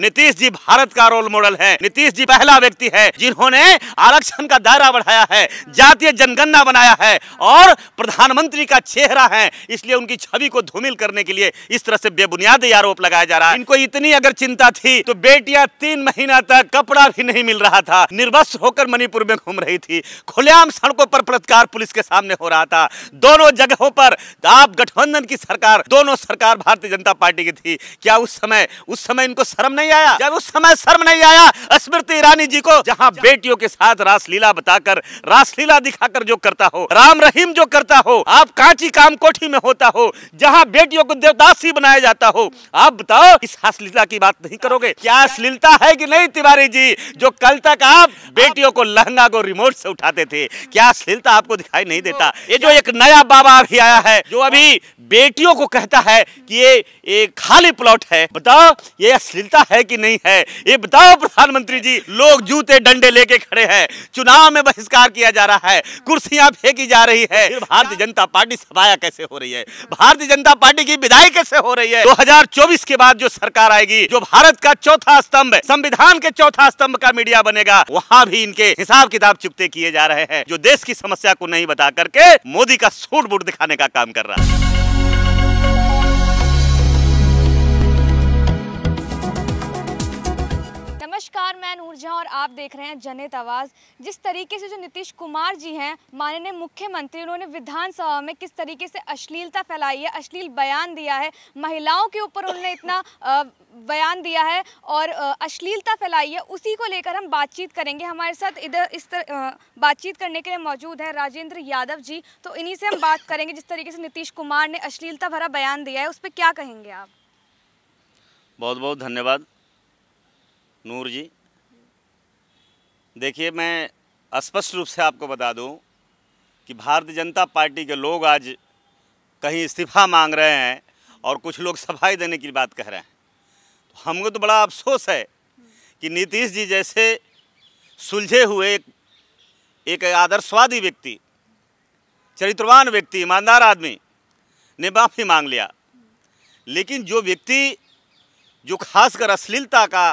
नीतीश जी भारत का role model है नीतीश जी पहला व्यक्ति है जिन्होंने आरक्षण का दायरा बढ़ाया है जातीय जनगणना बनाया है और प्रधानमंत्री का चेहरा है इसलिए उनकी छवि को धूमिल करने के लिए इस तरह से बेबुनियादी आरोप लगाया जा रहा है इनको इतनी अगर चिंता थी तो बेटियां तीन महीना तक कपड़ा भी नहीं मिल रहा था निर्वस्त होकर मणिपुर में घूम रही थी खुलेआम सड़कों पर बलात्कार पुलिस के सामने हो रहा था दोनों जगहों पर आप गठबंधन की सरकार दोनों सरकार भारतीय जनता पार्टी की थी क्या उस समय उस समय इनको शर्म नहीं नहीं आया जब उस समय शर्म नहीं आया स्मृति ईरानी जी को जहाँ बेटियों के साथ रासलीला बताकर रासलीला दिखाकर जो करता हो राम रहीम जो करता हो आप कांची काम कोठी में होता हो जहाँ बेटियों को देवदासी बनाया जाता हो आप बताओ इस अश्लीलता की बात नहीं करोगे क्या अश्लीलता है की नहीं तिवारी जी जो कल तक आप बेटियों को लहंगा को रिमोट से उठाते थे क्या अश्लीलता आपको दिखाई नहीं तो देता ये जो एक नया बाबा अभी आया है जो अभी बेटियों को कहता है कि ये, एक खाली प्लॉट है बताओ ये अश्लीलता है है कि नहीं है ये बताओ प्रधानमंत्री जी लोग जूते डंडे लेके खड़े हैं चुनाव में बहिष्कार किया जा रहा है कुर्सियां फेंकी जा रही है भारतीय जनता पार्टी सफाया कैसे हो रही है भारतीय जनता पार्टी की विदाई कैसे हो रही है 2024 के बाद जो सरकार आएगी जो भारत का चौथा स्तंभ संविधान के चौथा स्तंभ का मीडिया बनेगा वहाँ भी इनके हिसाब किताब चुपते किए जा रहे हैं जो देश की समस्या को नहीं बता करके मोदी का सूट बूट दिखाने का काम कर रहा है आप देख रहे हैं जनित आवाज़ जिस तरीके से जो नीतीश कुमार जी हैं माननीय मुख्यमंत्री उन्होंने विधानसभा में किस तरीके से अश्लीलता फैलाई है अश्लील बयान दिया है महिलाओं के ऊपर उन्होंने इतना बयान दिया है और अश्लीलता फैलाई है उसी को लेकर हम बातचीत करेंगे हमारे साथ इधर इस तरह बातचीत करने के लिए मौजूद है राजेंद्र यादव जी तो इन्हीं से हम बात करेंगे जिस तरीके से नीतीश कुमार ने अश्लीलता भरा बयान दिया है उस पर क्या कहेंगे आप बहुत बहुत धन्यवाद नूर जी देखिए मैं स्पष्ट रूप से आपको बता दूं कि भारतीय जनता पार्टी के लोग आज कहीं इस्तीफा मांग रहे हैं और कुछ लोग सफाई देने की बात कह रहे हैं तो हमको तो बड़ा अफसोस है कि नीतीश जी जैसे सुलझे हुए एक, एक आदर्शवादी व्यक्ति चरित्रवान व्यक्ति ईमानदार आदमी ने माफ़ी मांग लिया लेकिन जो व्यक्ति जो खासकर अश्लीलता का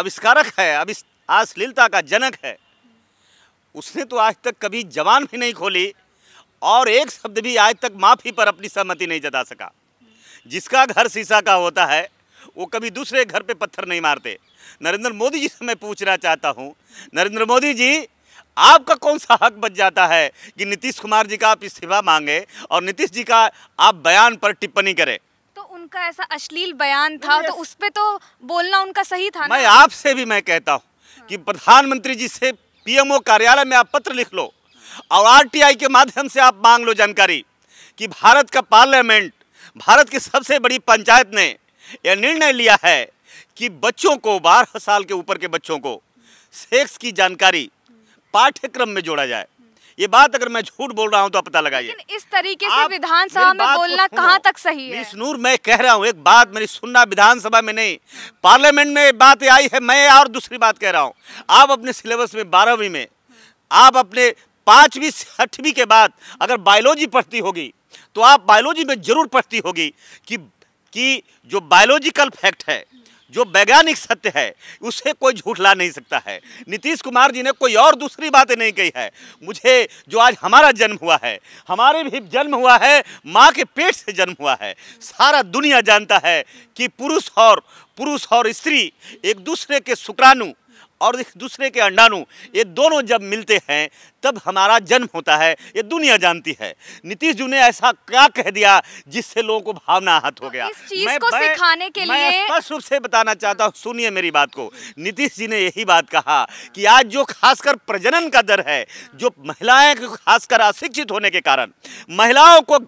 आविष्कारक है अभिस अश्लीलता का जनक है उसने तो आज तक कभी जवान भी नहीं खोली और एक शब्द भी आज तक माफ़ी पर अपनी सहमति नहीं जता सका जिसका घर शीशा का होता है वो कभी दूसरे घर पे पत्थर नहीं मारते नरेंद्र मोदी जी से मैं पूछना चाहता हूँ नरेंद्र मोदी जी आपका कौन सा हक बच जाता है कि नीतीश कुमार जी का आप इस्तीफा मांगे और नीतीश जी का आप बयान पर टिप्पणी करें तो उनका ऐसा अश्लील बयान था तो उस पर तो बोलना उनका सही था मैं आपसे भी मैं कहता हूँ कि प्रधानमंत्री जी से पीएमओ कार्यालय में आप पत्र लिख लो और आरटीआई के माध्यम से आप मांग लो जानकारी कि भारत का पार्लियामेंट भारत की सबसे बड़ी पंचायत ने यह निर्णय लिया है कि बच्चों को बारह साल के ऊपर के बच्चों को सेक्स की जानकारी पाठ्यक्रम में जोड़ा जाए ये बात अगर मैं झूठ बोल रहा हूँ तो आप पता लगाइए इस तरीके से विधानसभा में बोलना कहाँ तक सही है नूर मैं कह रहा हूँ एक बात मेरी सुनना विधानसभा में नहीं पार्लियामेंट में बात आई है मैं और दूसरी बात कह रहा हूँ आप अपने सिलेबस में बारहवीं में आप अपने पांचवी छठवीं के बाद अगर बायोलॉजी पढ़ती होगी तो आप बायोलॉजी में जरूर पढ़ती होगी कि कि जो बायोलॉजिकल फैक्ट है जो वैज्ञानिक सत्य है उसे कोई झूठला नहीं सकता है नीतीश कुमार जी ने कोई और दूसरी बातें नहीं कही है मुझे जो आज हमारा जन्म हुआ है हमारे भी जन्म हुआ है माँ के पेट से जन्म हुआ है सारा दुनिया जानता है कि पुरुष और पुरुष और स्त्री एक दूसरे के शुक्राणु और एक दूसरे के अंडाणु ये दोनों जब मिलते हैं तब हमारा जन्म होता है ये दुनिया जानती है नीतीश जी ने ऐसा क्या कह दिया जिससे लोगों को भावना आहत हो गया मैं को मैं, सिखाने के लिए स्पष्ट रूप से बताना चाहता हूँ सुनिए मेरी बात को नीतीश जी ने यही बात कहा कि आज जो खासकर प्रजनन का दर है जो महिलाएं खासकर अशिक्षित होने के कारण महिलाओं को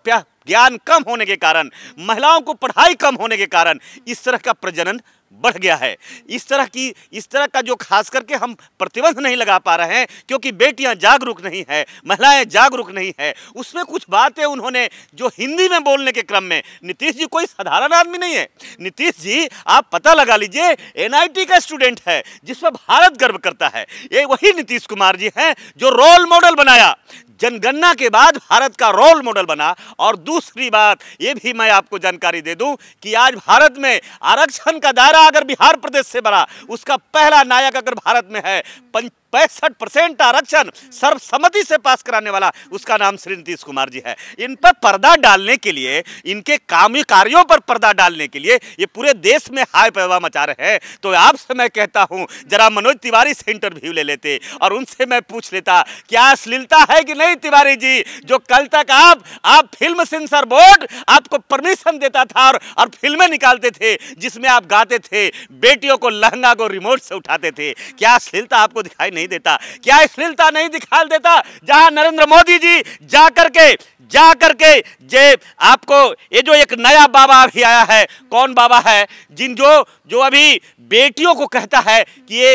ज्ञान कम होने के कारण महिलाओं को पढ़ाई कम होने के कारण इस तरह का प्रजनन बढ़ गया है इस तरह की इस तरह का जो खास करके हम प्रतिबंध नहीं लगा पा रहे हैं क्योंकि बेटियां जागरूक नहीं है महिलाएं जागरूक नहीं है उसमें कुछ बातें उन्होंने जो हिंदी में बोलने के क्रम में नीतीश जी कोई साधारण आदमी नहीं है नीतीश जी आप पता लगा लीजिए एनआईटी का स्टूडेंट है जिस पर भारत गर्व करता है ये वही नीतीश कुमार जी हैं जो रोल मॉडल बनाया जनगणना के बाद भारत का रोल मॉडल बना और दूसरी बात ये भी मैं आपको जानकारी दे दूं कि आज भारत में आरक्षण का दायरा अगर बिहार प्रदेश से बना उसका पहला नायक अगर भारत में है पैंसठ परसेंट आरक्षण सर्वसम्मति से पास कराने वाला उसका नाम श्री नीतीश कुमार जी है इन पर पर्दा डालने के लिए इनके काम कार्यों पर पर्दा डालने के लिए ये पूरे देश में हाय पैवा मचा रहे हैं तो आपसे मैं कहता हूँ जरा मनोज तिवारी से इंटरव्यू ले लेते और उनसे मैं पूछ लेता क्या अश्लीलता है कि नहीं नहीं तिवारी जी जो कल तक आप आप फिल्म सेंसर बोर्ड आपको परमिशन देता था और, और फिल्में निकालते थे जिसमें आप गाते थे बेटियों को लहंगा को रिमोट से उठाते थे क्या अश्लीलता आपको दिखाई नहीं देता क्या अश्लीलता नहीं दिखाई देता जहां नरेंद्र मोदी जी जा करके जा करके जे आपको ये जो एक नया बाबा अभी आया है कौन बाबा है जिन जो जो अभी बेटियों को कहता है कि ये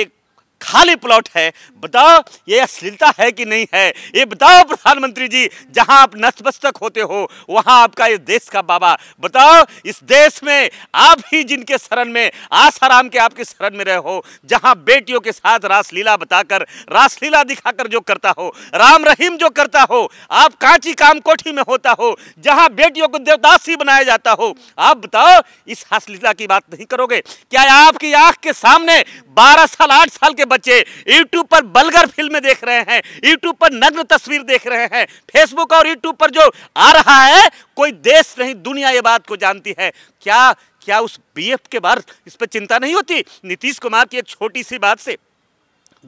एक खाली प्लॉट है बताओ ये अश्लीलता है कि नहीं है ये बताओ प्रधानमंत्री जी जहां आप नतमस्तक होते हो वहां आपका इस देश का बाबा बताओ इस देश में आप ही जिनके शरण में आसाराम के आपके शरण में रहे हो जहां बेटियों के साथ रासलीला बताकर रासलीला दिखाकर जो करता हो राम रहीम जो करता हो आप कांची काम कोठी में होता हो जहां बेटियों को देवदासी बनाया जाता हो आप बताओ इस हासलीला की बात नहीं करोगे क्या आपकी आंख के सामने बारह साल आठ साल के बच्चे यूट्यूब पर बलगर फिल्में देख रहे हैं यूट्यूब पर नग्न तस्वीर देख रहे हैं फेसबुक और यूट्यूब पर जो आ रहा है कोई देश नहीं दुनिया ये बात को जानती है क्या क्या उस बीएफ के बाद इस पर चिंता नहीं होती नीतीश कुमार की एक छोटी सी बात से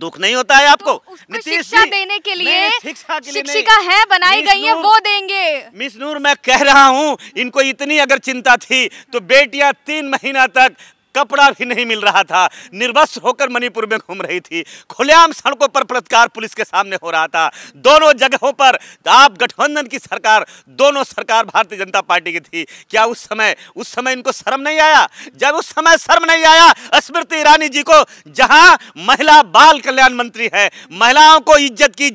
दुख नहीं होता है आपको तो शिक्षा देने के लिए शिक्षिका है बनाई गई है वो देंगे मिस नूर मैं कह रहा हूँ इनको इतनी अगर चिंता थी तो बेटियां तीन महीना तक कपड़ा भी नहीं मिल रहा था निर्वस्व होकर मणिपुर में घूम रही थी खुलेआम सड़कों पर बलात्कार पुलिस के सामने हो रहा था दोनों जगहों पर आप गठबंधन की सरकार दोनों सरकार भारतीय जनता पार्टी की थी क्या उस समय उस समय इनको शर्म नहीं आया जब उस समय शर्म नहीं आया स्मृति ईरानी जी को जहां महिला बाल कल्याण मंत्री है महिलाओं को इज्जत की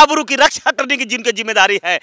आबरू की रक्षा करने की जिनकी जिम्मेदारी है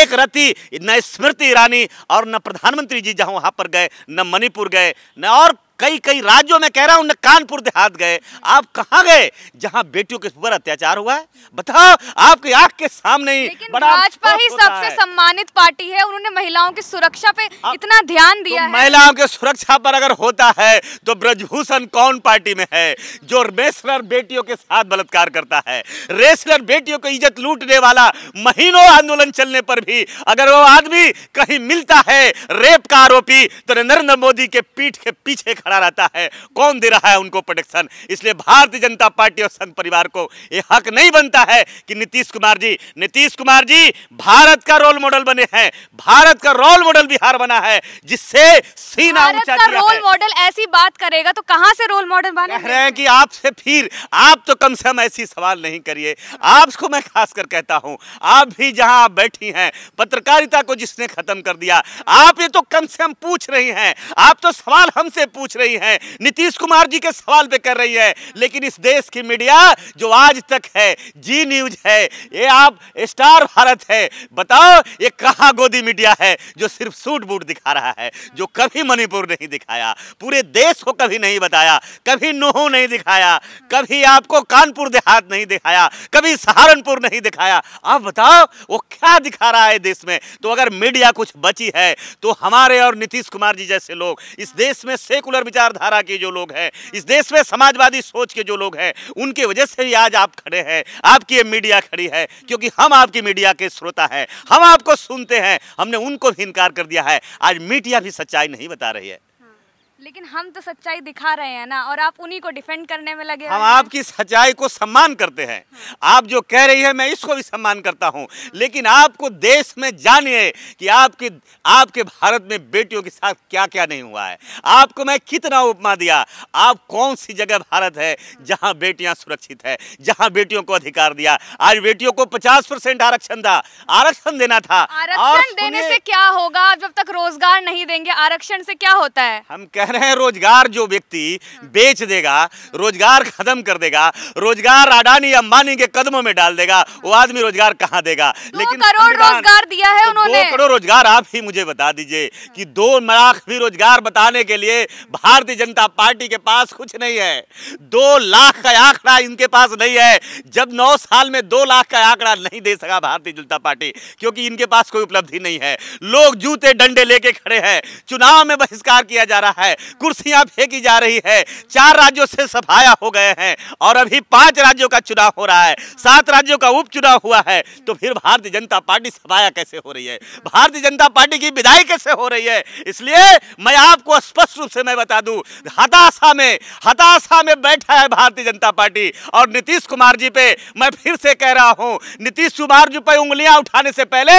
एक रति न स्मृति ईरानी और न प्रधानमंत्री जी जहां वहां पर गए न मणिपुर गए न और कई कई राज्यों में कह रहा हूँ कानपुर देहात गए आप कहा गए जहाँ बेटियों के ऊपर अत्याचार हुआ है बताओ आपकी आंख के सामने ही भाजपा ही सबसे सम्मानित पार्टी है उन्होंने महिलाओं की सुरक्षा पे इतना ध्यान तो दिया तो महिलाओं के सुरक्षा पर अगर होता है तो ब्रजभूषण कौन पार्टी में है जो रेसलर बेटियों के साथ बलात्कार करता है रेसलर बेटियों को इज्जत लूटने वाला महीनों आंदोलन चलने पर भी अगर वो आदमी कहीं मिलता है रेप का आरोपी तो नरेंद्र मोदी के पीठ के पीछे खड़ा खड़ा रहता है कौन दे रहा है उनको प्रोटेक्शन इसलिए भारतीय जनता पार्टी और संघ परिवार को ये हक नहीं बनता है कि नीतीश कुमार जी नीतीश कुमार जी भारत का रोल मॉडल बने हैं भारत का रोल मॉडल बिहार बना है जिससे सीना ऊंचा रोल मॉडल ऐसी बात करेगा तो कहां से रोल मॉडल बने कह रहे हैं कि आपसे फिर आप तो कम से कम ऐसी सवाल नहीं करिए आपको मैं खासकर कहता हूं आप भी जहां आप बैठी हैं पत्रकारिता को जिसने खत्म कर दिया आप ये तो कम से कम पूछ रही हैं आप तो सवाल हमसे पूछ रही है नीतीश कुमार जी के सवाल पे कर रही है लेकिन इस देश की मीडिया जो आज तक है जी न्यूज है ये आप स्टार भारत है बताओ ये कहाँ गोदी मीडिया है जो सिर्फ सूट बूट दिखा रहा है जो कभी मणिपुर नहीं दिखाया पूरे देश को कभी नहीं बताया कभी नूह नहीं दिखाया कभी आपको कानपुर देहात नहीं दिखाया कभी सहारनपुर नहीं दिखाया आप बताओ वो क्या दिखा रहा है देश में तो अगर मीडिया कुछ बची है तो हमारे और नीतीश कुमार जी जैसे लोग इस देश में सेकुलर कट्टर विचारधारा के जो लोग हैं इस देश में समाजवादी सोच के जो लोग हैं उनके वजह से ही आज आप खड़े हैं आपकी ये मीडिया खड़ी है क्योंकि हम आपकी मीडिया के श्रोता हैं हम आपको सुनते हैं हमने उनको भी इनकार कर दिया है आज मीडिया भी सच्चाई नहीं बता रही है लेकिन हम तो सच्चाई दिखा रहे हैं ना और आप उन्हीं को डिफेंड करने में लगे हम आपकी सच्चाई को सम्मान करते हैं आप जो कह रही है मैं इसको भी सम्मान करता हूं लेकिन आपको देश में जानिए कि आपके आपके भारत में बेटियों के साथ क्या क्या नहीं हुआ है आपको मैं कितना उपमा दिया आप कौन सी जगह भारत है जहाँ बेटियाँ सुरक्षित है जहाँ बेटियों को अधिकार दिया आज बेटियों को पचास परसेंट आरक्षण था आरक्षण देना था आरक्षण देने से क्या होगा जब तक रोजगार नहीं देंगे आरक्षण से क्या होता है हम कह कह रहे हैं रोजगार जो व्यक्ति बेच देगा रोजगार खत्म कर देगा रोजगार अडानी अंबानी के कदमों में डाल देगा वो आदमी रोजगार कहाँ देगा लेकिन करोड़ रोजगार दिया है तो उन्होंने दो करोड़ रोजगार आप ही मुझे बता दीजिए कि दो लाख भी रोजगार बताने के लिए भारतीय जनता पार्टी के पास कुछ नहीं है दो लाख का आंकड़ा इनके पास नहीं है जब नौ साल में दो लाख का आंकड़ा नहीं दे सका भारतीय जनता पार्टी क्योंकि इनके पास कोई उपलब्धि नहीं है लोग जूते डंडे लेके खड़े हैं चुनाव में बहिष्कार किया जा रहा है कुर्सियां फेंकी जा रही है चार राज्यों से सफाया हो गए हैं और अभी पांच राज्यों का चुनाव हो रहा है सात राज्यों का उपचुनाव हुआ है तो फिर भारतीय जनता पार्टी सफाया कैसे हो रही है भारतीय जनता पार्टी की विदाई कैसे हो रही है इसलिए मैं आपको स्पष्ट रूप से मैं बता दू हताशा में हताशा में बैठा है भारतीय जनता पार्टी और नीतीश कुमार जी पे मैं फिर से कह रहा हूं नीतीश कुमार जी पे उंगलियां उठाने से पहले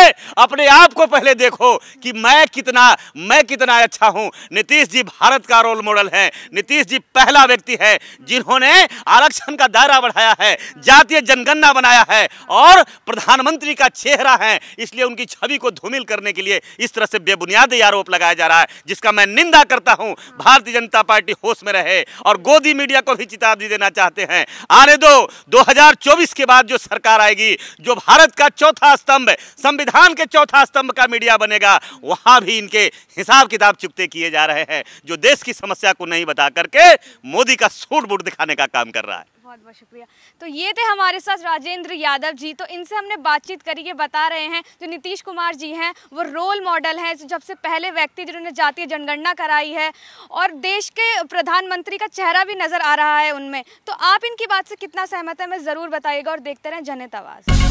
अपने आप को पहले देखो कि मैं कितना मैं कितना अच्छा हूं नीतीश जी भारत भारत का रोल मॉडल है नीतीश जी पहला व्यक्ति है जिन्होंने आरक्षण का दायरा बढ़ाया है जातीय जनगणना बनाया है और प्रधानमंत्री का चेहरा है इसलिए उनकी छवि को धूमिल करने के लिए इस तरह से बेबुनियादी आरोप लगाया जा रहा है जिसका मैं निंदा करता हूं भारतीय जनता पार्टी होश में रहे और गोदी मीडिया को भी चेतावनी देना चाहते हैं आने दो 2024 के बाद जो सरकार आएगी जो भारत का चौथा स्तंभ संविधान के चौथा स्तंभ का मीडिया बनेगा वहां भी इनके हिसाब किताब चुकते किए जा रहे हैं जो देश की समस्या को नहीं बता करके मोदी का सूट बूट दिखाने का काम कर रहा है बहुत बहुत शुक्रिया तो ये थे हमारे साथ राजेंद्र यादव जी तो इनसे हमने बातचीत करी ये बता रहे हैं जो नीतीश कुमार जी हैं वो रोल मॉडल हैं जब से पहले व्यक्ति जिन्होंने जातीय जनगणना कराई है और देश के प्रधानमंत्री का चेहरा भी नज़र आ रहा है उनमें तो आप इनकी बात से कितना सहमत है मैं ज़रूर बताइएगा और देखते रहें जनता आवाज़